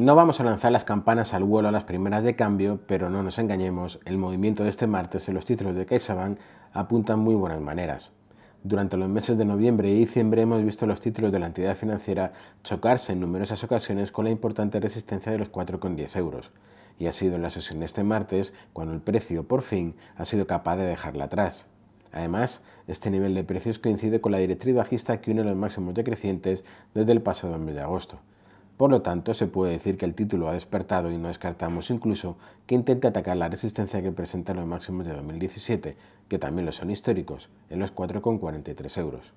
No vamos a lanzar las campanas al vuelo a las primeras de cambio, pero no nos engañemos, el movimiento de este martes en los títulos de CaixaBank apuntan muy buenas maneras. Durante los meses de noviembre y diciembre hemos visto los títulos de la entidad financiera chocarse en numerosas ocasiones con la importante resistencia de los 4,10 euros. Y ha sido en la sesión de este martes cuando el precio, por fin, ha sido capaz de dejarla atrás. Además, este nivel de precios coincide con la directriz bajista que une los máximos decrecientes desde el pasado mes de agosto. Por lo tanto, se puede decir que el título ha despertado y no descartamos incluso que intente atacar la resistencia que presenta los máximos de 2017, que también lo son históricos, en los 4,43 euros.